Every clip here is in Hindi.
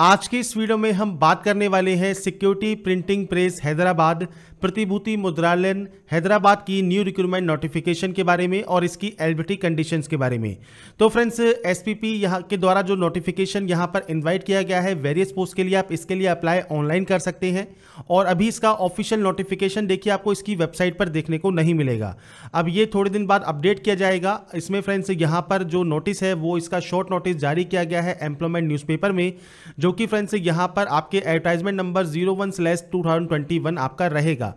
आज के इस वीडियो में हम बात करने वाले हैं सिक्योरिटी प्रिंटिंग प्रेस हैदराबाद प्रतिभूति मुद्रालयन हैदराबाद की न्यू रिक्रूटमेंट नोटिफिकेशन के बारे में और इसकी एलबीटी कंडीशंस के बारे में तो फ्रेंड्स एसपीपी यहां के द्वारा जो नोटिफिकेशन यहां पर इनवाइट किया गया है वेरियस पोस्ट के लिए आप इसके लिए अप्लाई ऑनलाइन कर सकते हैं और अभी इसका ऑफिशियल नोटिफिकेशन देखिए आपको इसकी वेबसाइट पर देखने को नहीं मिलेगा अब ये थोड़े दिन बाद अपडेट किया जाएगा इसमें फ्रेंड्स यहाँ पर जो नोटिस है वो इसका शॉर्ट नोटिस जारी किया गया है एम्प्लॉयमेंट न्यूज़पेपर में जो कि फ्रेंड्स यहाँ पर आपके advertisement number zero one slash two thousand twenty one आपका रहेगा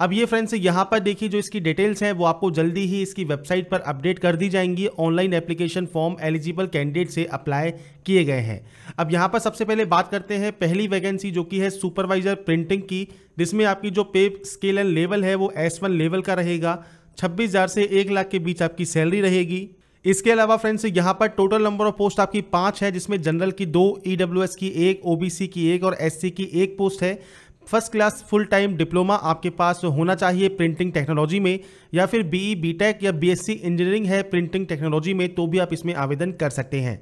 अब ये फ्रेंड्स यहाँ पर देखिए जो इसकी डिटेल्स हैं वो आपको जल्दी ही इसकी वेबसाइट पर अपडेट कर दी जाएंगी online application form eligible candidate से अप्लाई किए गए हैं अब यहाँ पर सबसे पहले बात करते हैं पहली वैकेंसी जो कि है सुपरवाइजर प्रिंटिंग की जिसमें आपकी जो पे स्केल एंड लेवल है वो एस वन लेवल का रहेगा छब्बीस हज़ार से एक लाख के बीच आपकी सैलरी रहेगी इसके अलावा फ्रेंड्स यहाँ पर टोटल नंबर ऑफ पोस्ट आपकी पांच है जिसमें जनरल की दो ई e की एक ओबीसी की एक और एस की एक पोस्ट है first class full time diploma आपके पास होना चाहिए प्रिंटिंग टेक्नोलॉजी में या फिर बीई बीटेक e, या बीएससी इंजीनियरिंग है प्रिंटिंग टेक्नोलॉजी में तो भी आप इसमें आवेदन कर सकते हैं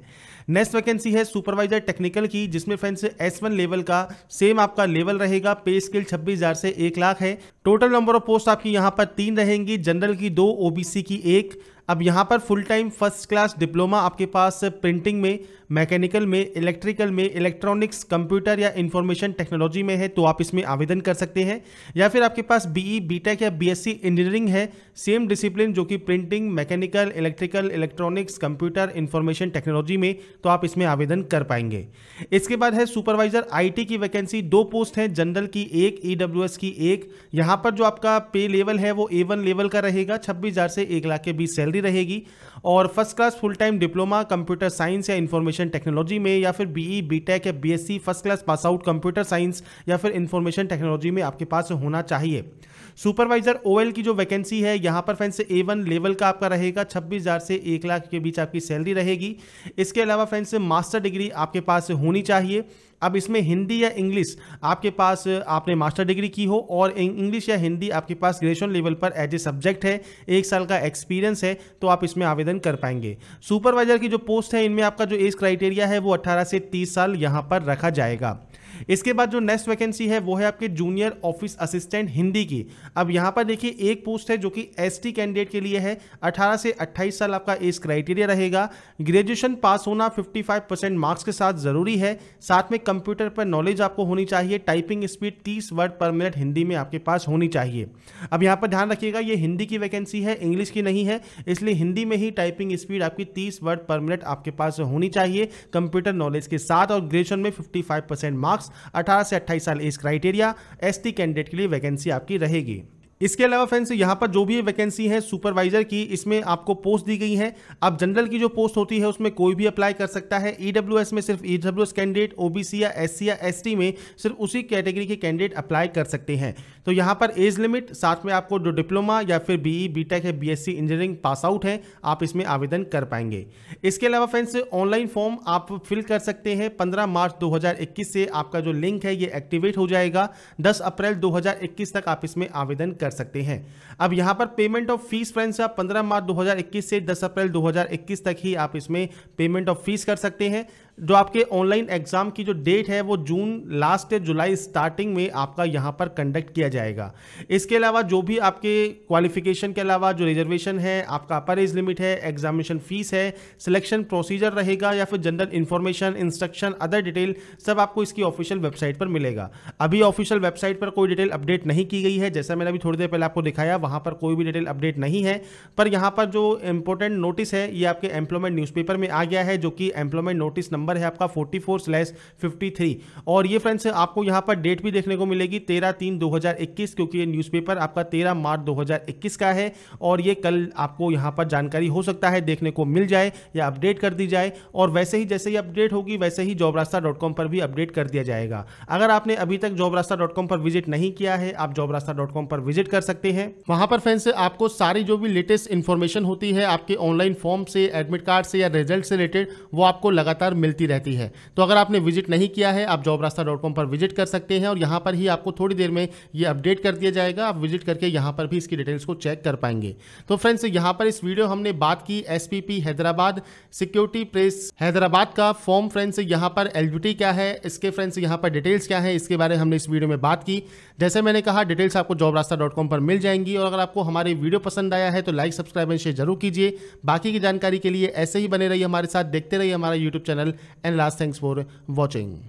नेक्स्ट वैकेंसी है सुपरवाइजर टेक्निकल की जिसमें फ्रेंड्स एस वन लेवल का सेम आपका लेवल रहेगा पे स्केल छब्बीस हजार से एक लाख है टोटल नंबर ऑफ पोस्ट आपकी यहाँ पर तीन रहेंगी जनरल की दो ओबीसी की एक अब यहाँ पर full time first class diploma आपके पास प्रिंटिंग में मैकेनिकल में इलेक्ट्रिकल में इलेक्ट्रॉनिक्स कंप्यूटर या इंफॉर्मेशन टेक्नोलॉजी में है तो आप इसमें आवेदन कर सकते हैं या फिर आपके पास बीई बीटेक e, या बीएससी इंजीनियरिंग है सेम डिसिप्लिन जो कि printing mechanical electrical electronics computer information technology में तो आप इसमें आवेदन कर पाएंगे इसके बाद है सुपरवाइजर टी की वैकेंसी दो पोस्ट हैं जनरल की एक एस e की एक यहाँ पर जो आपका पे लेवल है वो ए लेवल का रहेगा छब्बीस से एक लाख के बीच सैलरी सैलरी रहेगी और first class full time diploma computer science या इंफॉर्मेशन टेक्नोलॉजी में या फिर बीई बीटेक e, या BSc first class pass out computer science या फिर इंफॉर्मेशन टेक्नोलॉजी में आपके पास होना चाहिए सुपरवाइजर ओएल की जो वैकेंसी है यहाँ पर फ्रेंड्स ए वन लेवल का आपका रहेगा छब्बीस हज़ार से एक लाख के बीच आपकी सैलरी रहेगी इसके अलावा फ्रेंड्स मास्टर डिग्री आपके पास होनी चाहिए अब इसमें हिंदी या इंग्लिश आपके पास आपने मास्टर डिग्री की हो और इंग्लिश या हिंदी आपके पास ग्रेजुएशन लेवल पर एज ए सब्जेक्ट है एक साल का एक्सपीरियंस है तो आप इसमें आवेदन कर पाएंगे सुपरवाइजर की जो पोस्ट है इनमें आपका जो एज क्राइटेरिया है वो 18 से 30 साल यहाँ पर रखा जाएगा इसके बाद जो नेक्स्ट वैकेंसी है वो है आपके जूनियर ऑफिस असिस्टेंट हिंदी की अब यहाँ पर देखिए एक पोस्ट है जो कि एस कैंडिडेट के लिए है अठारह से अट्ठाईस साल आपका एज क्राइटेरिया रहेगा ग्रेजुएशन पास होना 55 मार्क्स के साथ ज़रूरी है साथ में कंप्यूटर पर नॉलेज आपको होनी चाहिए टाइपिंग स्पीड तीस वर्ड पर मिनट हिंदी में आपके पास होनी चाहिए अब यहाँ पर ध्यान रखिएगा ये हिंदी की वैकेंसी है इंग्लिश की नहीं है इसलिए हिंदी में ही टाइपिंग स्पीड आपकी 30 वर्ड पर मिनट आपके पास होनी चाहिए कंप्यूटर नॉलेज के साथ और ग्रेजुएशन में 55 मार्क्स पास 18 से 28 साल एज क्राइटेरिया एसटी कैंडिडेट के लिए वैकेंसी आपकी रहेगी इसके अलावा फ्रेंड्स यहाँ पर जो भी वैकेंसी है सुपरवाइजर की इसमें आपको पोस्ट दी गई है अब जनरल की जो पोस्ट होती है उसमें कोई भी अप्लाई कर सकता है ईडब्ल्यू e में सिर्फ ईडब्ल्यू e कैंडिडेट ओबीसी या एससी या एसटी में सिर्फ उसी कैटेगरी के कैंडिडेट अप्लाई कर सकते हैं तो यहाँ पर एज लिमिट साथ में आपको जो डिप्लोमा या फिर बी ई बी टेक है B S C engineering pass out है आप इसमें आवेदन कर पाएंगे इसके अलावा फ्रेंड्स ऑनलाइन फॉर्म आप फिल कर सकते हैं 15 मार्च 2021 से आपका जो लिंक है ये एक्टिवेट हो जाएगा 10 अप्रैल 2021 तक आप इसमें आवेदन कर सकते हैं अब यहाँ पर पेमेंट ऑफ फीस फ्रेंड्स आप पंद्रह मार्च दो से दस अप्रैल दो तक ही आप इसमें पेमेंट ऑफ फीस कर सकते हैं जो आपके ऑनलाइन एग्ज़ाम की जो डेट है वो जून लास्ट या जुलाई स्टार्टिंग में आपका यहाँ पर कंडक्ट किया जाएगा इसके अलावा जो भी आपके क्वालिफिकेशन के अलावा जो रिजर्वेशन है आपका अपर एज लिमिट है एग्जामिनेशन फीस है सिलेक्शन प्रोसीजर रहेगा या फिर general information instruction other detail सब आपको इसकी ऑफिशियल वेबसाइट पर मिलेगा अभी ऑफिशियल वेबसाइट पर कोई डिटेल अपडेट नहीं की गई है जैसा मैंने अभी थोड़ी देर पहले आपको दिखाया वहाँ पर कोई भी डिटेल अपडेट नहीं है पर यहाँ पर जो इंपॉर्टेंट नोटिस है ये आपके एम्प्लॉयमेंट न्यूज़पेपर में आ गया है जो कि एम्प्लॉयमेंट नोटिस नंबर नंबर है आपका forty four slash fifty three और ये फ्रेंड्स आपको यहाँ पर डेट भी देखने को मिलेगी तेरह तीन दो हज़ार इक्कीस क्योंकि ये न्यूज़पेपर आपका तेरह मार्च दो हज़ार इक्कीस का है और ये कल आपको यहाँ पर जानकारी हो सकता है देखने को मिल जाए या अपडेट कर दी जाए और वैसे ही जैसे ही अपडेट होगी वैसे ही जॉब रास्ता डॉट कॉम पर भी अपडेट कर दिया जाएगा अगर आपने अभी तक जॉब रास्ता डॉट कॉम पर विजिट नहीं किया है आप जॉब रास्ता डॉट कॉम पर विजिट कर सकते हैं वहां पर फ्रेंड्स आपको सारी जो भी लेटेस्ट इन्फॉर्मेशन होती है आपके ऑनलाइन फॉर्म से एडमिट कार्ड से या रिजल्ट से रिलेटेड वो आपको लगातार मिलती मिलती रहती है तो अगर आपने विजिट नहीं किया है आप जॉब रास्ता डॉट कॉम पर विजिट कर सकते हैं और यहाँ पर ही आपको थोड़ी देर में ये अपडेट कर दिया जाएगा आप विजिट करके यहाँ पर भी इसकी डिटेल्स को चेक कर पाएंगे तो फ्रेंड्स यहाँ पर इस वीडियो हमने बात की एस हैदराबाद सिक्योरिटी प्रेस हैदराबाद का फॉर्म फ्रेंड्स यहाँ पर एल क्या है इसके फ्रेंड्स यहाँ पर डिटेल्स क्या है इसके बारे में हमने इस वीडियो में बात की जैसे मैंने कहा डिटेल्स आपको जॉब रास्ता डॉट कॉम पर मिल जाएंगी और अगर आपको हमारे वीडियो पसंद आया है तो लाइक सब्सक्राइब एंड शेयर जरूर कीजिए बाकी की जानकारी के लिए ऐसे ही बने रहिए हमारे साथ देखते रहिए हमारा YouTube channel and last thanks for watching